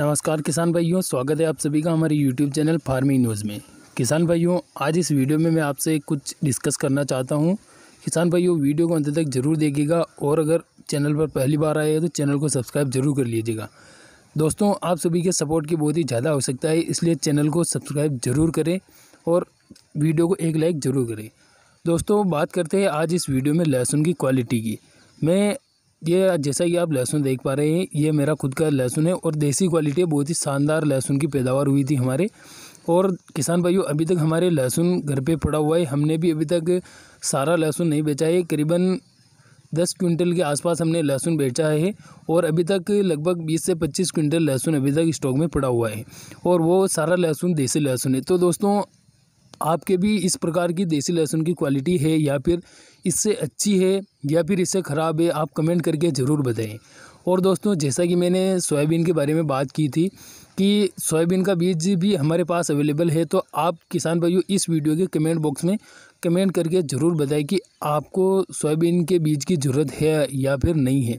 नमस्कार किसान भाइयों स्वागत है आप सभी का हमारे यूट्यूब चैनल फार्मिंग न्यूज़ में किसान भाइयों आज इस वीडियो में मैं आपसे कुछ डिस्कस करना चाहता हूँ किसान भाइयों वीडियो को अंत तक जरूर देखिएगा और अगर चैनल पर पहली बार आए तो चैनल को सब्सक्राइब जरूर कर लीजिएगा दोस्तों आप सभी के सपोर्ट की बहुत ही ज़्यादा आवश्यकता है इसलिए चैनल को सब्सक्राइब जरूर करें और वीडियो को एक लाइक ज़रूर करें दोस्तों बात करते हैं आज इस वीडियो में लहसुन की क्वालिटी की मैं ये जैसा कि आप लहसुन देख पा रहे हैं ये मेरा खुद का लहसुन है और देसी क्वालिटी है बहुत ही शानदार लहसुन की पैदावार हुई थी हमारे और किसान भाइयों अभी तक हमारे लहसुन घर पे पड़ा हुआ है हमने भी अभी तक सारा लहसुन नहीं बेचा है करीबन दस क्विंटल के आसपास हमने लहसुन बेचा है और अभी तक लगभग बीस से पच्चीस क्विंटल लहसुन अभी तक स्टॉक में पड़ा हुआ है और वो सारा लहसुन देसी लहसुन है तो दोस्तों आपके भी इस प्रकार की देसी लहसुन की क्वालिटी है या फिर इससे अच्छी है या फिर इससे ख़राब है आप कमेंट करके ज़रूर बताएं और दोस्तों जैसा कि मैंने सोयाबीन के बारे में बात की थी कि सोयाबीन का बीज भी हमारे पास अवेलेबल है तो आप किसान भाइयों इस वीडियो के कमेंट बॉक्स में कमेंट करके ज़रूर बताएं कि आपको सोयाबीन के बीज की ज़रूरत है या फिर नहीं है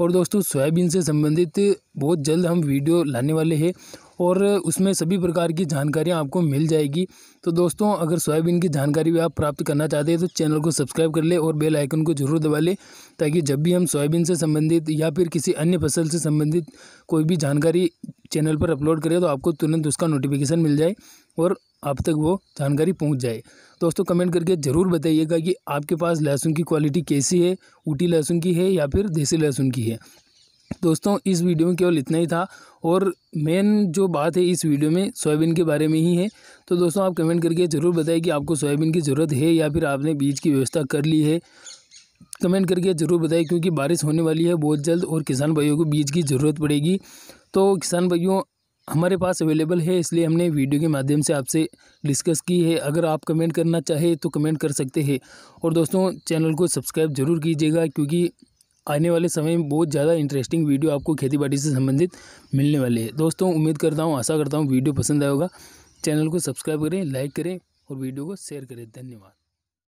और दोस्तों सोयाबीन से संबंधित बहुत जल्द हम वीडियो लाने वाले हैं और उसमें सभी प्रकार की जानकारियाँ आपको मिल जाएगी तो दोस्तों अगर सोयाबीन की जानकारी भी आप प्राप्त करना चाहते हैं तो चैनल को सब्सक्राइब कर ले और बेल आइकन को जरूर दबा लें ताकि जब भी हम सोयाबीन से संबंधित या फिर किसी अन्य फसल से संबंधित कोई भी जानकारी चैनल पर अपलोड करें तो आपको तुरंत उसका नोटिफिकेशन मिल जाए और आप तक वो जानकारी पहुंच जाए दोस्तों कमेंट करके ज़रूर बताइएगा कि आपके पास लहसुन की क्वालिटी कैसी है ऊटी लहसुन की है या फिर देसी लहसुन की है दोस्तों इस वीडियो में केवल इतना ही था और मेन जो बात है इस वीडियो में सोयाबीन के बारे में ही है तो दोस्तों आप कमेंट करके ज़रूर बताएं कि आपको सोयाबीन की ज़रूरत है या फिर आपने बीज की व्यवस्था कर ली है कमेंट करके ज़रूर बताएं क्योंकि बारिश होने वाली है बहुत जल्द और किसान भाइयों को बीज की ज़रूरत पड़ेगी तो किसान भाइयों हमारे पास अवेलेबल है इसलिए हमने वीडियो के माध्यम से आपसे डिस्कस की है अगर आप कमेंट करना चाहे तो कमेंट कर सकते हैं और दोस्तों चैनल को सब्सक्राइब ज़रूर कीजिएगा क्योंकि आने वाले समय में बहुत ज़्यादा इंटरेस्टिंग वीडियो आपको खेती बाड़ी से संबंधित मिलने वाले है दोस्तों उम्मीद करता हूँ आशा करता हूँ वीडियो पसंद आएगा चैनल को सब्सक्राइब करें लाइक करें और वीडियो को शेयर करें धन्यवाद